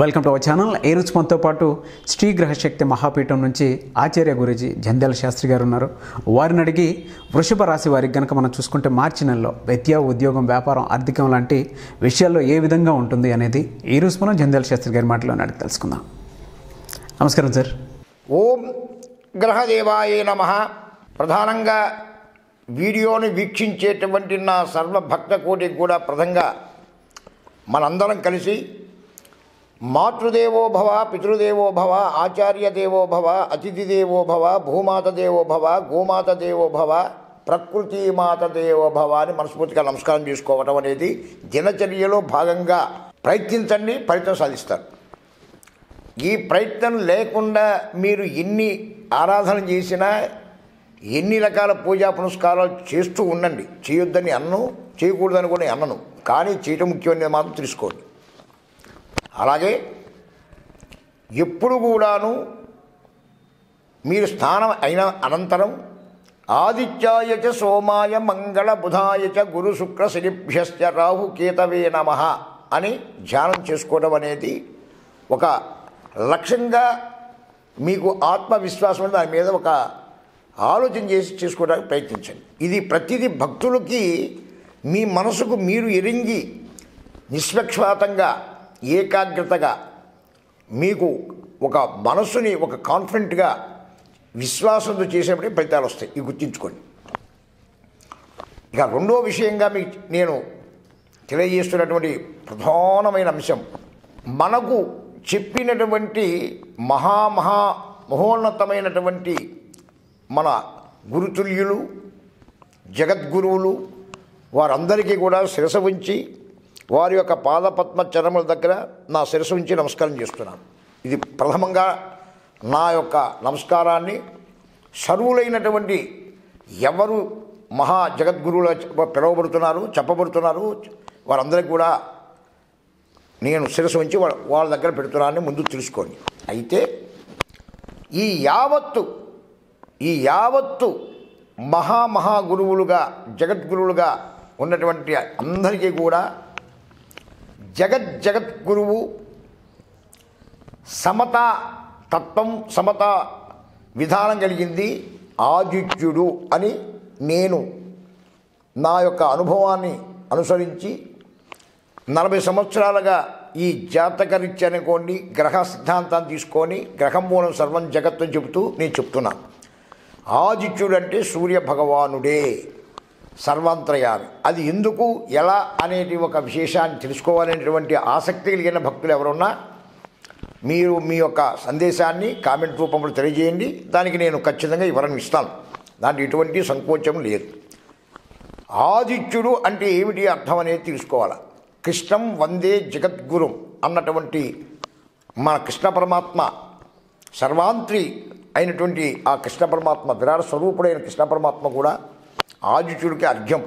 welcome to our channel ఏ రోజు మనతో పాటు శ్రీ గ్రహశక్తి మహాపీఠం నుంచి ఆచార్య గురుజీ జంధ్యాల శాస్త్రి గారు ఉన్నారు వారిని అడిగి వృషభ రాశి వారికి కనుక మనం చూసుకుంటే మార్చి నెలలో విద్య ఉద్యోగం వ్యాపారం ఆర్థికం లాంటి విషయాల్లో ఏ విధంగా ఉంటుంది అనేది ఈ రోజు మనం జంధ్యాల శాస్త్రి గారి మాటలో అడిగి తెలుసుకుందాం నమస్కారం సార్ ఓం గ్రహదేవాయ నమ ప్రధానంగా వీడియోని వీక్షించేటువంటి నా సర్వభక్త కోటికి కూడా ప్రధంగా మనందరం కలిసి మాతృదేవోభవ పితృదేవోభవ పితృదేవో భవ ఆచార్యదేవో భవ అతిథిదేవో భవ భూమాతదేవో భవ గోమాతదేవో భవ ప్రకృతి మాతదేవో భవ అని మనస్ఫూర్తిగా నమస్కారం చేసుకోవటం అనేది దినచర్యలో భాగంగా ప్రయత్నించండి ఫలితం సాధిస్తారు ఈ ప్రయత్నం లేకుండా మీరు ఎన్ని ఆరాధన చేసినా ఎన్ని రకాల పూజా పునస్కారాలు చేస్తూ ఉండండి చేయొద్దని అన్ను చేయకూడదని కూడా అన్నను కానీ చేయటం ముఖ్యమైనది మాత్రం తెలుసుకోండి అలాగే ఎప్పుడు కూడాను మీరు స్నానం అయిన అనంతరం ఆదిత్యాయ చ సోమాయ మంగళ బుధాయ చ గురు శుక్ర శనిభ్యశ్చ రాహు కేతవే నమ అని ధ్యానం చేసుకోవడం అనేది ఒక లక్ష్యంగా మీకు ఆత్మవిశ్వాసం దాని మీద ఒక ఆలోచన చేసి చేసుకోవడానికి ప్రయత్నించండి ఇది ప్రతిదీ భక్తులకి మీ మనసుకు మీరు ఎరింగి నిష్పక్షపాతంగా ఏకాగ్రతగా మీకు ఒక మనస్సుని ఒక కాన్ఫిడెంట్గా విశ్వాసంతో చేసేప్పుడే ఫలితాలు వస్తాయి ఇవి గుర్తించుకోండి ఇక రెండో విషయంగా మీకు నేను తెలియజేస్తున్నటువంటి ప్రధానమైన అంశం మనకు చెప్పినటువంటి మహామహా మహోన్నతమైనటువంటి మన గురుతుల్యులు జగద్గురువులు వారందరికీ కూడా శిరస ఉంచి వారి యొక్క పాదపద్మ చరముల దగ్గర నా శిరస్సు నుంచి నమస్కారం చేస్తున్నాను ఇది ప్రథమంగా నా యొక్క నమస్కారాన్ని సర్వులైనటువంటి ఎవరు మహా జగద్గురువులు పిలువబడుతున్నారు చెప్పబడుతున్నారు వారందరికీ కూడా నేను శిరస్సు ఉంచి వాళ్ళ దగ్గర పెడుతున్నానని ముందు తెలుసుకోండి అయితే ఈ యావత్తు ఈ యావత్తు మహామహాగురువులుగా గురువులుగా జగద్గురువులుగా ఉన్నటువంటి అందరికీ కూడా జగజ్జగద్గురువు సమత తత్వం సమత విధానం కలిగింది ఆదిత్యుడు అని నేను నా యొక్క అనుభవాన్ని అనుసరించి నలభై సంవత్సరాలుగా ఈ జాతకరీత్య అనుకోండి గ్రహ సిద్ధాంతాన్ని తీసుకొని గ్రహం మూలం సర్వం జగత్తు చెబుతూ నేను చెప్తున్నాను ఆదిత్యుడు అంటే సూర్య భగవానుడే సర్వాంతర్యామి అది ఎందుకు ఎలా అనేటి ఒక విశేషాన్ని తెలుసుకోవాలనేటువంటి ఆసక్తి కలిగిన భక్తులు ఎవరున్నా మీరు మీ యొక్క సందేశాన్ని కామెంట్ రూపంలో తెలియజేయండి దానికి నేను ఖచ్చితంగా వివరణ ఇస్తాను దాంట్లో ఎటువంటి సంకోచం లేదు ఆదిత్యుడు అంటే ఏమిటి అర్థం అనేది తెలుసుకోవాలి కృష్ణం వందే జగద్గురు అన్నటువంటి మన కృష్ణ పరమాత్మ సర్వాంత్రి అయినటువంటి ఆ కృష్ణ పరమాత్మ విరాట స్వరూపుడైన కృష్ణ పరమాత్మ కూడా ఆదిత్యుడికి అర్ఘ్యం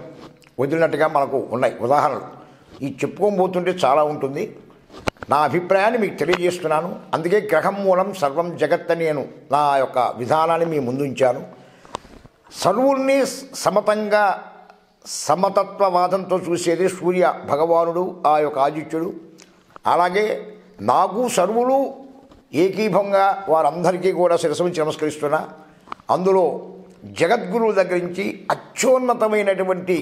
వదిలినట్టుగా మనకు ఉన్నాయి ఉదాహరణలు ఈ చెప్పుకోబోతుంటే చాలా ఉంటుంది నా అభిప్రాయాన్ని మీకు తెలియజేస్తున్నాను అందుకే గ్రహం మూలం సర్వం జగత్ నేను నా యొక్క విధానాన్ని మీ ముందుంచాను సర్వుల్ని సమతంగా సమతత్వవాదంతో చూసేది సూర్య భగవానుడు ఆ యొక్క ఆదిత్యుడు అలాగే నాకు సర్వులు ఏకీభంగా వారందరికీ కూడా శిరసమించి నమస్కరిస్తున్నా అందులో జగద్గురువు దగ్గర నుంచి అత్యున్నతమైనటువంటి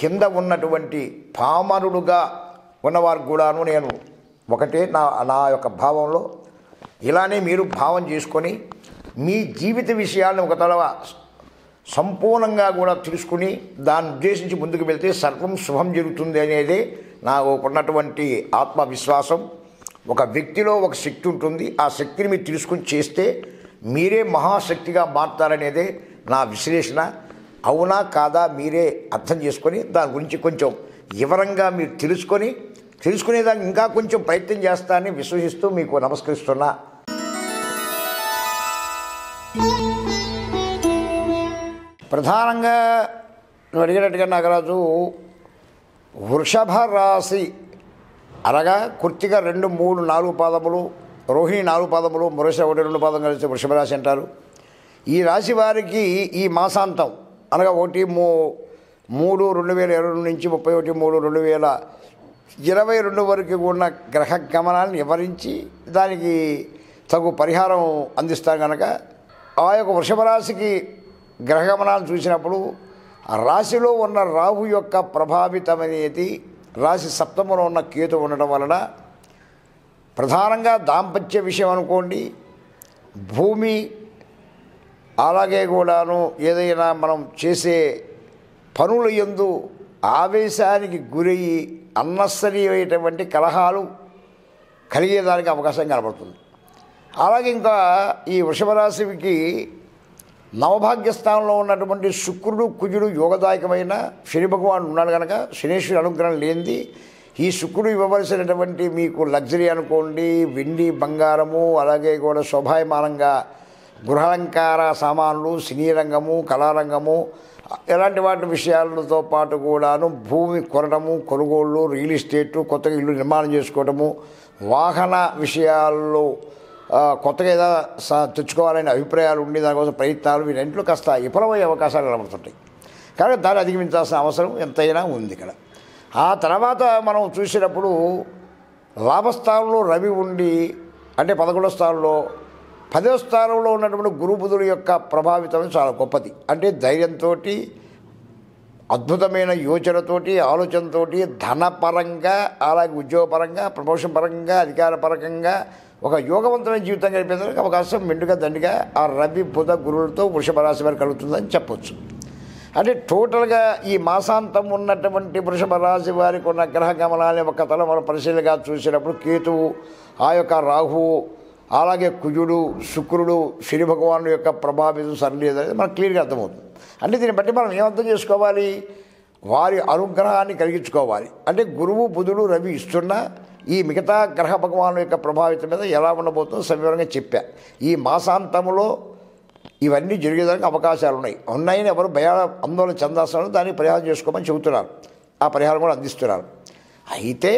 కింద ఉన్నటువంటి పామరుడుగా ఉన్నవారు కూడాను నేను ఒకటే నా నా యొక్క భావంలో ఇలానే మీరు భావం చేసుకొని మీ జీవిత విషయాలను ఒక తలవ సంపూర్ణంగా కూడా తెలుసుకుని దాన్ని ఉద్దేశించి ముందుకు వెళ్తే సర్వం శుభం జరుగుతుంది అనేది నాకు ఉన్నటువంటి ఆత్మవిశ్వాసం ఒక వ్యక్తిలో ఒక శక్తి ఉంటుంది ఆ శక్తిని మీరు తెలుసుకుని చేస్తే మీరే మహాశక్తిగా మారుతారనేదే నా విశ్లేషణ అవునా కాదా మీరే అర్థం చేసుకొని దాని గురించి కొంచెం వివరంగా మీరు తెలుసుకొని తెలుసుకునేదానికి ఇంకా కొంచెం ప్రయత్నం చేస్తానని విశ్వసిస్తూ మీకు నమస్కరిస్తున్నా ప్రధానంగా అడిగినట్టుగా నాగరాజు వృషభ రాశి అనగా కుర్తిగా రెండు మూడు నాలుగు పాదములు రోహిణి నాలుగు పాదములు మురశ ఒకటి రెండు పాదం కలిసి వృషభరాశి అంటారు ఈ రాశి వారికి ఈ మాసాంతం అనగా ఒకటి మూ మూడు రెండు వేల ఇరవై నుంచి ముప్పై ఒకటి మూడు రెండు వేల ఇరవై రెండు వరకు ఉన్న గ్రహ గమనాన్ని వివరించి దానికి తగు పరిహారం అందిస్తారు కనుక ఆ యొక్క వృషభరాశికి గ్రహగమనాలు చూసినప్పుడు రాశిలో ఉన్న రాహు యొక్క ప్రభావితమనేది రాశి సప్తములో ఉన్న కేతు ఉండటం వలన ప్రధానంగా దాంపత్య విషయం అనుకోండి భూమి అలాగే కూడాను ఏదైనా మనం చేసే పనుల ఎందు ఆవేశానికి గురయ్యి అన్నస్సరీయమైనటువంటి కలహాలు కలిగేదానికి అవకాశం కనబడుతుంది అలాగే ఇంకా ఈ వృషభరాశికి నవభాగ్యస్థానంలో ఉన్నటువంటి శుక్రుడు కుజుడు యోగదాయకమైన శని భగవానుడు ఉన్నాడు కనుక శనేశ్వరి అనుగ్రహం లేనిది ఈ శుక్రుడు ఇవ్వవలసినటువంటి మీకు లగ్జరీ అనుకోండి వెండి బంగారము అలాగే కూడా శోభాయమానంగా గృహాలంకార సామాన్లు సినీ రంగము కళారంగము ఇలాంటి వాటి విషయాలతో పాటు కూడాను భూమి కొనడము కొనుగోళ్ళు రియల్ ఎస్టేటు కొత్తగా ఇల్లు నిర్మాణం చేసుకోవటము వాహన విషయాల్లో కొత్తగా ఏదైనా తెచ్చుకోవాలనే అభిప్రాయాలు ఉండి దానికోసం ప్రయత్నాలు వీటన్నింటిలో కాస్త విఫలమయ్యే అవకాశాలు కనబడుతుంటాయి కానీ దాన్ని అధిగమించాల్సిన అవసరం ఎంతైనా ఉంది ఇక్కడ ఆ తర్వాత మనం చూసినప్పుడు లాభస్థానంలో రవి ఉండి అంటే పదకొండో స్థానంలో పదో స్థానంలో ఉన్నటువంటి గురుబుధుడు యొక్క ప్రభావితం చాలా గొప్పది అంటే ధైర్యంతో అద్భుతమైన యోచనతోటి ఆలోచనతోటి ధనపరంగా అలాగే ఉద్యోగపరంగా ప్రమోషన్ పరంగా అధికారపరంగా ఒక యోగవంతమైన జీవితం గడిపేందుకు అవకాశం మెండుగా దండిగా ఆ రవి బుధ గురువులతో వృషభ రాశి వారు కలుగుతుందని చెప్పొచ్చు అంటే టోటల్గా ఈ మాసాంతం ఉన్నటువంటి వృషభ రాశి వారికి ఉన్న గ్రహ గమనాన్ని ఒక తల మన పరిశీలనగా చూసినప్పుడు కేతువు ఆ యొక్క రాహువు అలాగే కుజుడు శుక్రుడు శని భగవాను యొక్క ప్రభావితం సరిలేదు అనేది మనకు క్లియర్గా అర్థమవుతుంది అంటే దీన్ని బట్టి మనం ఏమర్థం చేసుకోవాలి వారి అనుగ్రహాన్ని కలిగించుకోవాలి అంటే గురువు బుధుడు రవి ఇస్తున్న ఈ మిగతా గ్రహ భగవాను యొక్క ప్రభావితం మీద ఎలా ఉండబోతుందో సవివరంగా చెప్పా ఈ మాసాంతంలో ఇవన్నీ జరిగేదానికి అవకాశాలు ఉన్నాయి ఉన్నాయని ఎవరు భయ ఆందోళన చెందాల్సిన దానికి పరిహారం చేసుకోమని చెబుతున్నారు ఆ పరిహారం కూడా అందిస్తున్నారు అయితే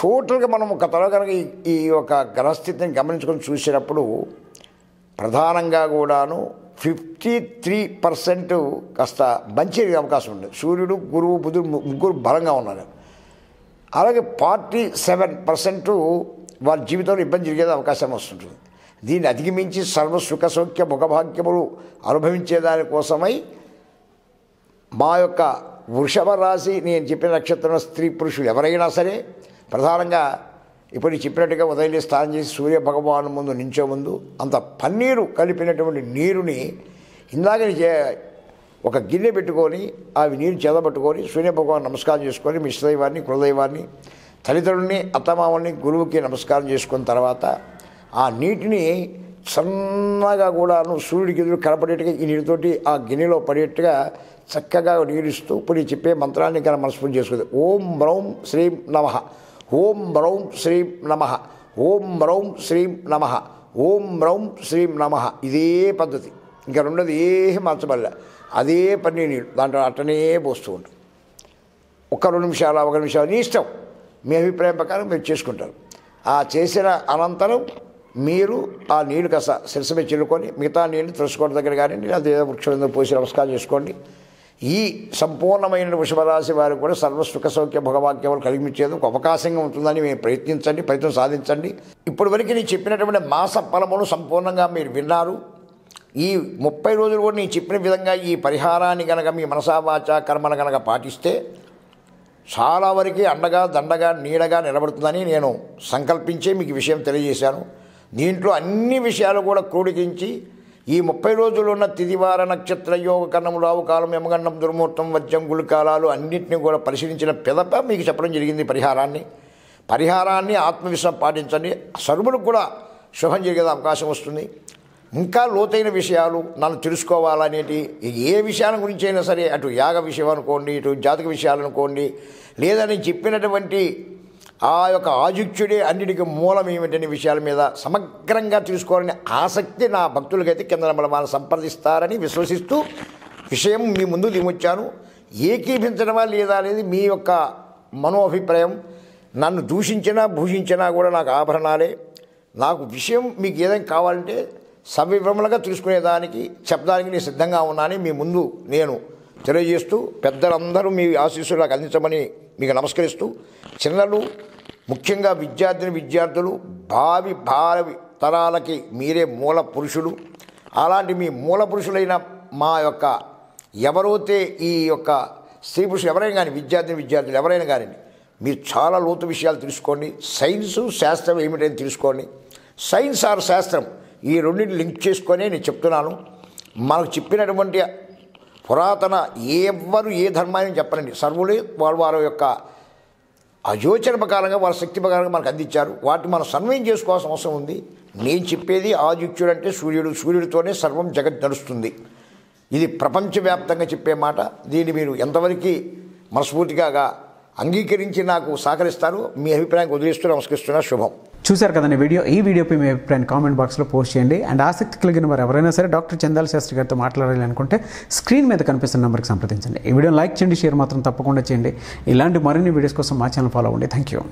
టోటల్గా మనం ఒక తర్వాత కనుక ఈ యొక్క గ్రహస్థితిని గమనించుకొని చూసినప్పుడు ప్రధానంగా కూడాను ఫిఫ్టీ త్రీ పర్సెంట్ కాస్త మంచి అవకాశం ఉంది సూర్యుడు గురువు బుధుడు ముగ్గురు బలంగా ఉన్నారు అలాగే ఫార్టీ సెవెన్ పర్సెంట్ వారి జీవితంలో ఇబ్బంది జరిగేది అవకాశం వస్తుంటుంది దీన్ని అధిగమించి సర్వ సుఖ సౌఖ్య ముఖభాగ్యములు అనుభవించేదాని కోసమై మా యొక్క వృషభ రాశి నేను చెప్పిన నక్షత్రం స్త్రీ పురుషులు ఎవరైనా సరే ప్రధానంగా ఇప్పుడు చెప్పినట్టుగా ఉదయం స్నానం చేసి సూర్య భగవాను ముందు నించో ముందు అంత పన్నీరు కలిపినటువంటి నీరుని ఇందాక ఒక గిన్నె పెట్టుకొని అవి నీరు చేదబట్టుకొని సూర్యభగవాన్ నమస్కారం చేసుకొని మిశ్రదైవాన్ని కులదైవాన్ని తల్లిదండ్రుల్ని అత్తమామల్ని గురువుకి నమస్కారం చేసుకున్న తర్వాత ఆ నీటిని సన్నగా కూడాను సూర్యుడికి ఎదురు కనపడేట్టుగా ఈ నీటితోటి ఆ గిన్నెలో పడేట్టుగా చక్కగా నీరిస్తూ ఇప్పుడు చెప్పే మంత్రాన్ని కనుక మనస్ఫూర్తి చేసుకుంది ఓం బ్రౌం శ్రీం నమ ఓం బ్రౌం శ్రీం నమ ఓం మ్రౌం శ్రీం నమ ఓం మ్రౌం శ్రీం నమ ఇదే పద్ధతి ఇంకా రెండోది ఏ మంచబల్ల అదే పని నీళ్ళు దాంట్లో అట్టనే పోస్తూ ఉంటాం ఒక్క రెండు నిమిషాలు ఒక నిమిషాలు నీ ఇష్టం మీ అభిప్రాయం ప్రకారం మీరు చేసుకుంటారు ఆ చేసిన అనంతరం మీరు ఆ నీళ్ళు కస శిరసమే చిల్లుకొని మిగతా నీళ్ళు తులసికోట దగ్గర కానీ లేదా వృక్షం మీద పోసి నమస్కారం చేసుకోండి ఈ సంపూర్ణమైన వృషభరాశి వారికి కూడా సర్వ సుఖ సౌఖ్య భగవాక్యములు కలిగించేది ఒక అవకాశంగా ఉంటుందని మేము ప్రయత్నించండి ప్రయత్నం సాధించండి ఇప్పటి వరకు నేను చెప్పినటువంటి మాస ఫలములు సంపూర్ణంగా మీరు విన్నారు ఈ ముప్పై రోజులు కూడా నేను చెప్పిన విధంగా ఈ పరిహారాన్ని కనుక మీ మనసావాచ కర్మను కనుక పాటిస్తే చాలా వరకు అండగా దండగా నీడగా నిలబడుతుందని నేను సంకల్పించే మీకు విషయం తెలియజేశాను దీంట్లో అన్ని విషయాలు కూడా క్రోడికించి ఈ ముప్పై రోజులు ఉన్న తిదివార నక్షత్ర యోగ కన్నము రావుకాలం కాలం యమగండం దుర్ముహూర్తం వజ్రం గుళికాలాలు అన్నింటినీ కూడా పరిశీలించిన పిదప మీకు చెప్పడం జరిగింది పరిహారాన్ని పరిహారాన్ని ఆత్మవిశ్వాసం పాటించండి సర్వులకు కూడా శుభం జరిగే అవకాశం వస్తుంది ఇంకా లోతైన విషయాలు నన్ను తెలుసుకోవాలనేటి ఏ విషయాల గురించి అయినా సరే అటు యాగ విషయం అనుకోండి ఇటు జాతక విషయాలు అనుకోండి లేదా నేను చెప్పినటువంటి ఆ యొక్క ఆధిక్యుడే అన్నిటికీ మూలం ఏమిటనే విషయాల మీద సమగ్రంగా తెలుసుకోవాలని ఆసక్తి నా భక్తులకైతే కింద మనం సంప్రదిస్తారని విశ్వసిస్తూ విషయం మీ ముందు దిమొచ్చాను ఏకీభించడమా లేదా అనేది మీ యొక్క మనోభిప్రాయం నన్ను దూషించినా భూషించినా కూడా నాకు ఆభరణాలే నాకు విషయం మీకు ఏదైనా కావాలంటే సవివరములుగా తెలుసుకునేదానికి చెప్పడానికి నేను సిద్ధంగా ఉన్నానని మీ ముందు నేను తెలియజేస్తూ పెద్దలందరూ మీ ఆశీస్సులు నాకు అందించమని మీకు నమస్కరిస్తూ చిన్నలు ముఖ్యంగా విద్యార్థిని విద్యార్థులు భావి భావి తరాలకి మీరే మూల పురుషులు అలాంటి మీ మూల పురుషులైన మా యొక్క ఎవరైతే ఈ యొక్క స్త్రీ పురుషులు ఎవరైనా కానీ విద్యార్థిని విద్యార్థులు ఎవరైనా కానీ మీరు చాలా లోతు విషయాలు తెలుసుకోండి సైన్సు శాస్త్రం ఏమిటని తెలుసుకోండి సైన్స్ ఆర్ శాస్త్రం ఈ రెండింటిని లింక్ చేసుకొని నేను చెప్తున్నాను మనకు చెప్పినటువంటి పురాతన ఎవ్వరు ఏ ధర్మాన్ని చెప్పనండి సర్వులే వాళ్ళు వారి యొక్క అయోచన ప్రకారంగా వారి శక్తి ప్రకారంగా మనకు అందించారు వాటిని మనం సన్వయం చేసుకోవాల్సిన అవసరం ఉంది నేను చెప్పేది ఆదిత్యుడు అంటే సూర్యుడు సూర్యుడితోనే సర్వం జగత్ నడుస్తుంది ఇది ప్రపంచవ్యాప్తంగా చెప్పే మాట దీన్ని మీరు ఎంతవరకు మనస్ఫూర్తిగా అంగీకరించి నాకు సహకరిస్తారు మీ అభిప్రాయం వదిలిస్తూ నమస్కరిస్తున్నా శుభం చూశారు కదండి వీడియో ఈ వీడియోపై మీ అభిప్రాయం కామెంట్ బాక్స్లో పోస్ట్ చేయండి అండ్ ఆసక్తి కలిగిన వారు ఎవరైనా సరే డాక్టర్ చందాల శాస్త్రి గారితో మాట్లాడాలి అనుకుంటే స్క్రీన్ మీద కనిపిస్తున్న నెంబర్కి సంప్రదించండి ఈ వీడియో లైక్ చేయండి షేర్ మాత్రం తప్పకుండా చేయండి ఇలాంటి మరిన్ని వీడియోస్ కోసం మా ఛానల్ ఫాలో అవ్వండి థ్యాంక్ యూ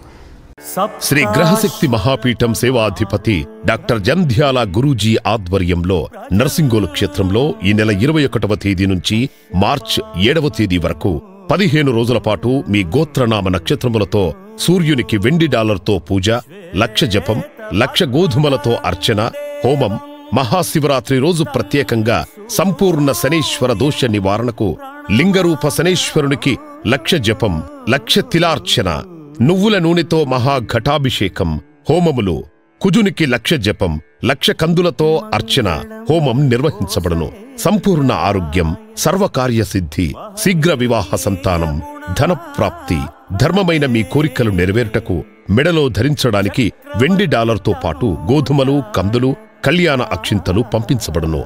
శ్రీ గ్రహశక్తి మహాపీఠం సేవాధిపతి డాక్టర్ జంధ్యాల గురూజీ ఆధ్వర్యంలో నర్సింగోలు క్షేత్రంలో ఈ నెల ఇరవై ఒకటవ తేదీ నుంచి మార్చ్ ఏడవ తేదీ వరకు పదిహేను రోజుల పాటు మీ గోత్రనామ నక్షత్రములతో సూర్యునికి వెండి డాలర్తో పూజ లక్ష జపం లక్ష గోధుమలతో అర్చన హోమం మహాశివరాత్రి రోజు ప్రత్యేకంగా సంపూర్ణ శనీశ్వర దోష నివారణకు లింగరూప శనీశ్వరునికి లక్ష జపం లక్ష తిలార్చన నువ్వుల నూనెతో మహాఘటాభిషేకం హోమములు కుజునికి లక్ష జపం లక్ష కందులతో అర్చన హోమం నిర్వహించబడను సంపూర్ణ ఆరోగ్యం సర్వకార్యసిద్ధి శీఘ్ర వివాహ సంతానం ధనప్రాప్తి ధర్మమైన మీ కోరికలు నెరవేరుటకు మెడలో ధరించడానికి వెండి డాలర్తో పాటు గోధుమలు కందులు కళ్యాణ అక్షింతలు పంపించబడను